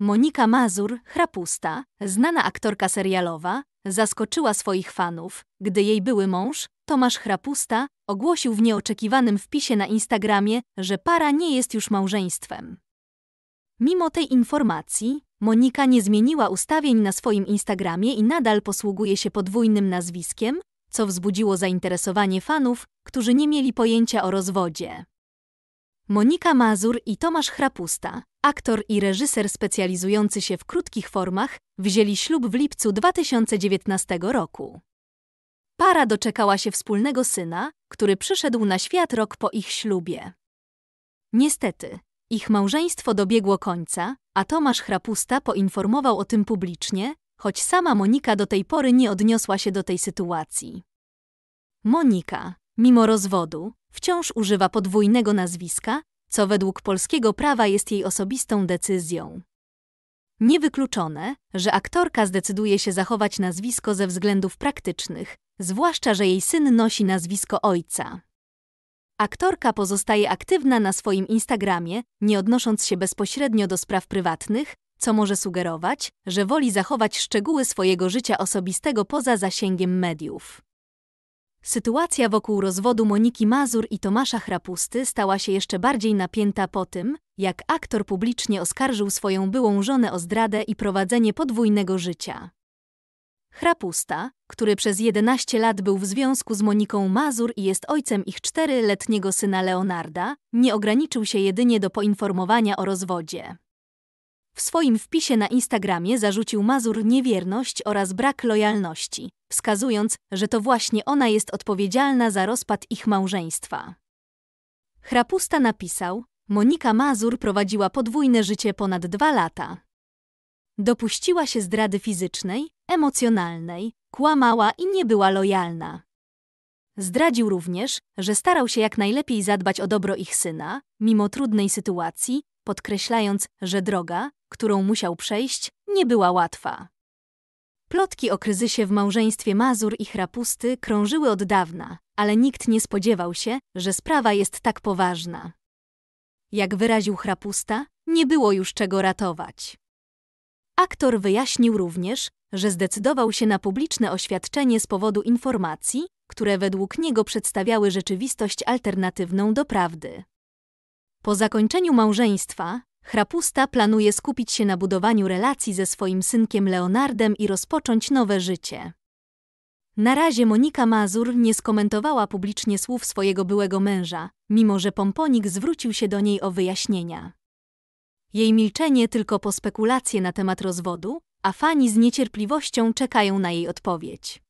Monika Mazur, chrapusta, znana aktorka serialowa, zaskoczyła swoich fanów, gdy jej były mąż, Tomasz Chrapusta, ogłosił w nieoczekiwanym wpisie na Instagramie, że para nie jest już małżeństwem. Mimo tej informacji, Monika nie zmieniła ustawień na swoim Instagramie i nadal posługuje się podwójnym nazwiskiem, co wzbudziło zainteresowanie fanów, którzy nie mieli pojęcia o rozwodzie. Monika Mazur i Tomasz Chrapusta, aktor i reżyser specjalizujący się w krótkich formach, wzięli ślub w lipcu 2019 roku. Para doczekała się wspólnego syna, który przyszedł na świat rok po ich ślubie. Niestety, ich małżeństwo dobiegło końca, a Tomasz Chrapusta poinformował o tym publicznie, choć sama Monika do tej pory nie odniosła się do tej sytuacji. Monika, mimo rozwodu, wciąż używa podwójnego nazwiska, co według polskiego prawa jest jej osobistą decyzją. Niewykluczone, że aktorka zdecyduje się zachować nazwisko ze względów praktycznych, zwłaszcza że jej syn nosi nazwisko ojca. Aktorka pozostaje aktywna na swoim Instagramie, nie odnosząc się bezpośrednio do spraw prywatnych, co może sugerować, że woli zachować szczegóły swojego życia osobistego poza zasięgiem mediów. Sytuacja wokół rozwodu Moniki Mazur i Tomasza Chrapusty stała się jeszcze bardziej napięta po tym, jak aktor publicznie oskarżył swoją byłą żonę o zdradę i prowadzenie podwójnego życia. Chrapusta, który przez 11 lat był w związku z Moniką Mazur i jest ojcem ich czteryletniego syna Leonarda, nie ograniczył się jedynie do poinformowania o rozwodzie. W swoim wpisie na Instagramie zarzucił Mazur niewierność oraz brak lojalności, wskazując, że to właśnie ona jest odpowiedzialna za rozpad ich małżeństwa. Chrapusta napisał, Monika Mazur prowadziła podwójne życie ponad dwa lata. Dopuściła się zdrady fizycznej, emocjonalnej, kłamała i nie była lojalna. Zdradził również, że starał się jak najlepiej zadbać o dobro ich syna, mimo trudnej sytuacji, podkreślając, że droga, którą musiał przejść, nie była łatwa. Plotki o kryzysie w małżeństwie Mazur i Hrapusty krążyły od dawna, ale nikt nie spodziewał się, że sprawa jest tak poważna. Jak wyraził Hrapusta, nie było już czego ratować. Aktor wyjaśnił również, że zdecydował się na publiczne oświadczenie z powodu informacji, które według niego przedstawiały rzeczywistość alternatywną do prawdy. Po zakończeniu małżeństwa, Chrapusta planuje skupić się na budowaniu relacji ze swoim synkiem Leonardem i rozpocząć nowe życie. Na razie Monika Mazur nie skomentowała publicznie słów swojego byłego męża, mimo że Pomponik zwrócił się do niej o wyjaśnienia. Jej milczenie tylko po spekulacje na temat rozwodu, a fani z niecierpliwością czekają na jej odpowiedź.